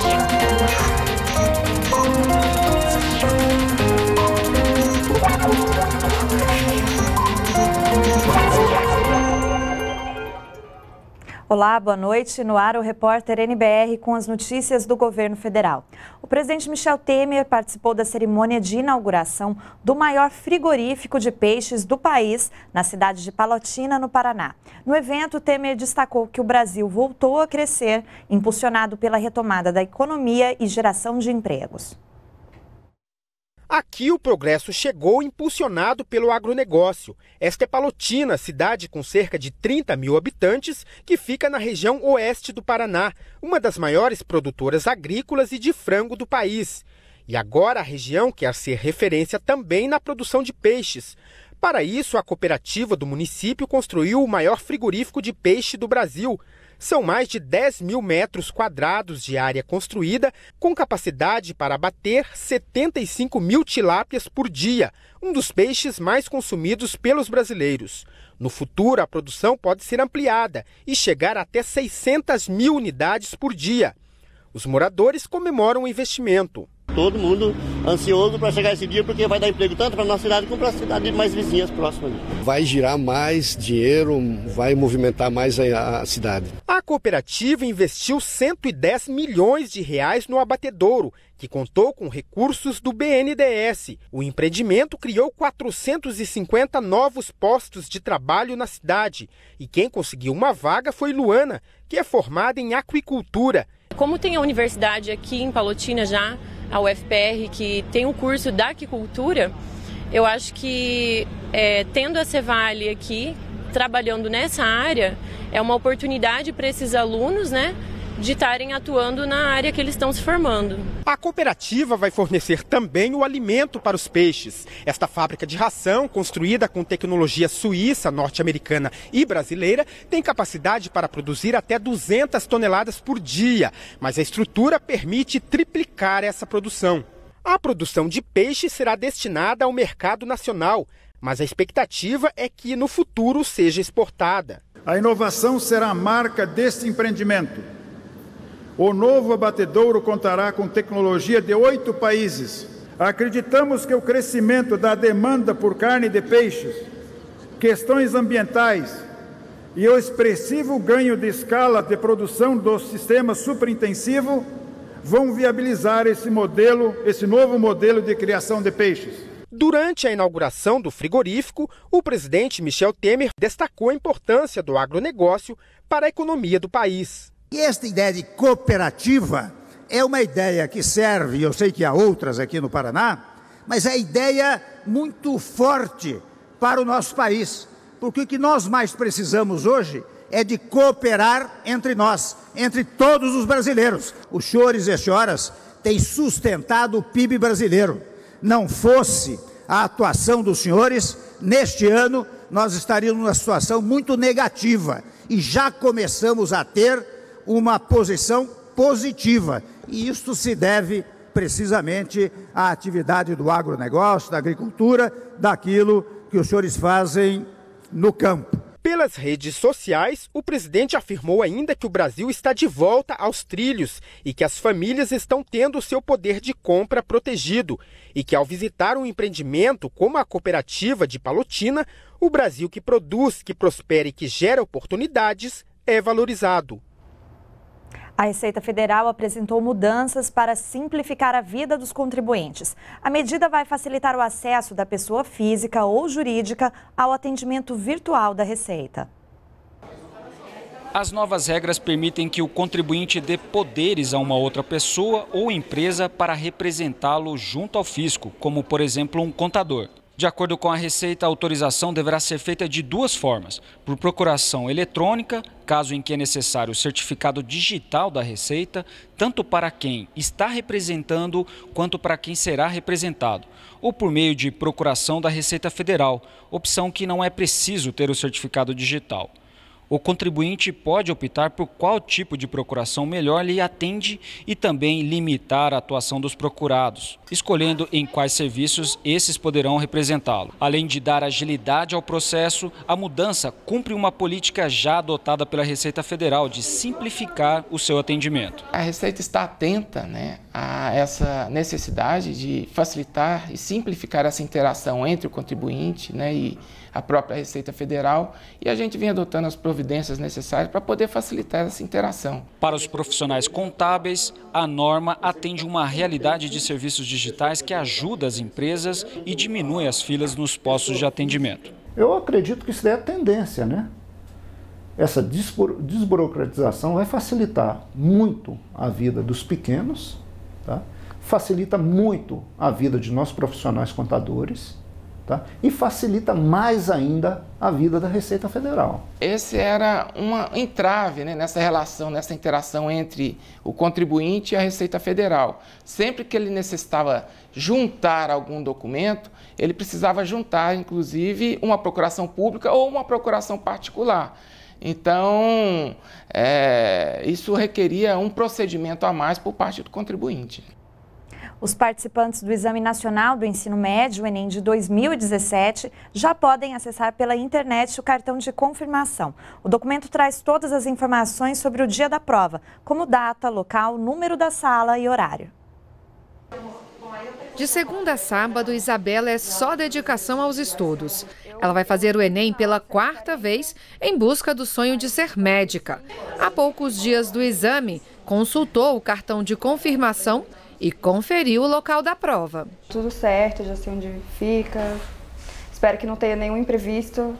Thank you. Olá, boa noite. No ar, o repórter NBR com as notícias do governo federal. O presidente Michel Temer participou da cerimônia de inauguração do maior frigorífico de peixes do país, na cidade de Palotina, no Paraná. No evento, Temer destacou que o Brasil voltou a crescer, impulsionado pela retomada da economia e geração de empregos. Aqui o progresso chegou impulsionado pelo agronegócio. Esta é Palotina, cidade com cerca de 30 mil habitantes, que fica na região oeste do Paraná, uma das maiores produtoras agrícolas e de frango do país. E agora a região quer ser referência também na produção de peixes. Para isso, a cooperativa do município construiu o maior frigorífico de peixe do Brasil, são mais de 10 mil metros quadrados de área construída, com capacidade para abater 75 mil tilápias por dia, um dos peixes mais consumidos pelos brasileiros. No futuro, a produção pode ser ampliada e chegar até 600 mil unidades por dia. Os moradores comemoram o investimento. Todo mundo ansioso para chegar esse dia, porque vai dar emprego tanto para nossa cidade como para as cidades mais vizinhas próximas. Vai girar mais dinheiro, vai movimentar mais a cidade. A cooperativa investiu 110 milhões de reais no abatedouro, que contou com recursos do BNDES. O empreendimento criou 450 novos postos de trabalho na cidade. E quem conseguiu uma vaga foi Luana, que é formada em aquicultura. Como tem a universidade aqui em Palotina já, a UFPR, que tem o um curso da aquicultura, eu acho que é, tendo a Cevale aqui, trabalhando nessa área, é uma oportunidade para esses alunos, né? de estarem atuando na área que eles estão se formando. A cooperativa vai fornecer também o alimento para os peixes. Esta fábrica de ração, construída com tecnologia suíça, norte-americana e brasileira, tem capacidade para produzir até 200 toneladas por dia, mas a estrutura permite triplicar essa produção. A produção de peixe será destinada ao mercado nacional mas a expectativa é que no futuro seja exportada. A inovação será a marca deste empreendimento. O novo abatedouro contará com tecnologia de oito países. Acreditamos que o crescimento da demanda por carne de peixes, questões ambientais e o expressivo ganho de escala de produção do sistema superintensivo vão viabilizar esse modelo, esse novo modelo de criação de peixes. Durante a inauguração do frigorífico, o presidente Michel Temer destacou a importância do agronegócio para a economia do país. E esta ideia de cooperativa é uma ideia que serve, eu sei que há outras aqui no Paraná, mas é ideia muito forte para o nosso país. Porque o que nós mais precisamos hoje é de cooperar entre nós, entre todos os brasileiros. Os senhores e as senhoras têm sustentado o PIB brasileiro não fosse a atuação dos senhores, neste ano nós estaríamos numa situação muito negativa e já começamos a ter uma posição positiva. E isto se deve precisamente à atividade do agronegócio, da agricultura, daquilo que os senhores fazem no campo. Pelas redes sociais, o presidente afirmou ainda que o Brasil está de volta aos trilhos e que as famílias estão tendo seu poder de compra protegido e que ao visitar um empreendimento como a cooperativa de Palotina, o Brasil que produz, que prospera e que gera oportunidades é valorizado. A Receita Federal apresentou mudanças para simplificar a vida dos contribuintes. A medida vai facilitar o acesso da pessoa física ou jurídica ao atendimento virtual da Receita. As novas regras permitem que o contribuinte dê poderes a uma outra pessoa ou empresa para representá-lo junto ao fisco, como, por exemplo, um contador. De acordo com a Receita, a autorização deverá ser feita de duas formas: por procuração eletrônica, caso em que é necessário o certificado digital da Receita, tanto para quem está representando quanto para quem será representado, ou por meio de procuração da Receita Federal, opção que não é preciso ter o certificado digital. O contribuinte pode optar por qual tipo de procuração melhor lhe atende e também limitar a atuação dos procurados, escolhendo em quais serviços esses poderão representá-lo. Além de dar agilidade ao processo, a mudança cumpre uma política já adotada pela Receita Federal de simplificar o seu atendimento. A Receita está atenta né, a essa necessidade de facilitar e simplificar essa interação entre o contribuinte né, e a própria Receita Federal, e a gente vem adotando as providências necessárias para poder facilitar essa interação. Para os profissionais contábeis, a norma atende uma realidade de serviços digitais que ajuda as empresas e diminui as filas nos postos de atendimento. Eu acredito que isso é a tendência, né? Essa desburocratização vai facilitar muito a vida dos pequenos Tá? Facilita muito a vida de nossos profissionais contadores tá? e facilita mais ainda a vida da Receita Federal. Esse era uma entrave né, nessa relação, nessa interação entre o contribuinte e a Receita Federal. Sempre que ele necessitava juntar algum documento, ele precisava juntar, inclusive, uma procuração pública ou uma procuração particular. Então, é, isso requeria um procedimento a mais por parte do contribuinte. Os participantes do Exame Nacional do Ensino Médio, Enem de 2017, já podem acessar pela internet o cartão de confirmação. O documento traz todas as informações sobre o dia da prova, como data, local, número da sala e horário. De segunda a sábado, Isabela é só dedicação aos estudos. Ela vai fazer o Enem pela quarta vez em busca do sonho de ser médica. Há poucos dias do exame, consultou o cartão de confirmação e conferiu o local da prova. Tudo certo, já sei onde fica. Espero que não tenha nenhum imprevisto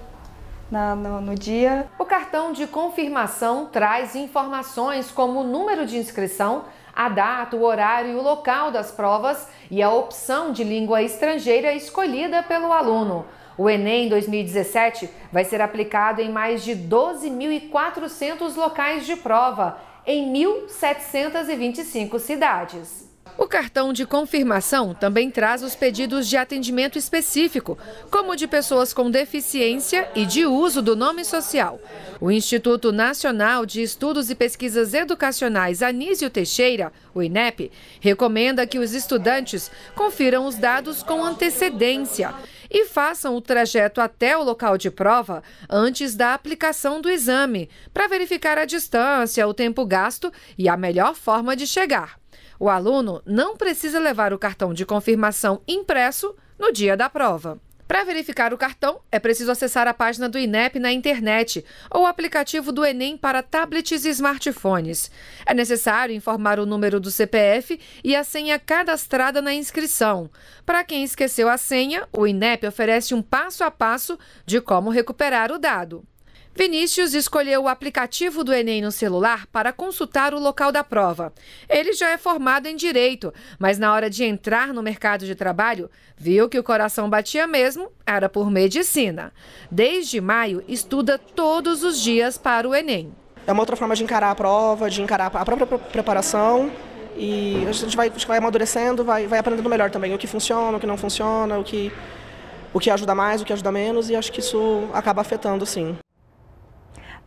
na, no, no, dia. O cartão de confirmação traz informações como o número de inscrição, a data, o horário e o local das provas e a opção de língua estrangeira escolhida pelo aluno. O Enem 2017 vai ser aplicado em mais de 12.400 locais de prova, em 1.725 cidades. O cartão de confirmação também traz os pedidos de atendimento específico, como de pessoas com deficiência e de uso do nome social. O Instituto Nacional de Estudos e Pesquisas Educacionais Anísio Teixeira, o INEP, recomenda que os estudantes confiram os dados com antecedência e façam o trajeto até o local de prova antes da aplicação do exame, para verificar a distância, o tempo gasto e a melhor forma de chegar. O aluno não precisa levar o cartão de confirmação impresso no dia da prova. Para verificar o cartão, é preciso acessar a página do INEP na internet ou o aplicativo do Enem para tablets e smartphones. É necessário informar o número do CPF e a senha cadastrada na inscrição. Para quem esqueceu a senha, o INEP oferece um passo a passo de como recuperar o dado. Vinícius escolheu o aplicativo do Enem no celular para consultar o local da prova. Ele já é formado em direito, mas na hora de entrar no mercado de trabalho, viu que o coração batia mesmo, era por medicina. Desde maio, estuda todos os dias para o Enem. É uma outra forma de encarar a prova, de encarar a própria preparação. E a gente vai, vai amadurecendo, vai, vai aprendendo melhor também o que funciona, o que não funciona, o que, o que ajuda mais, o que ajuda menos, e acho que isso acaba afetando, sim.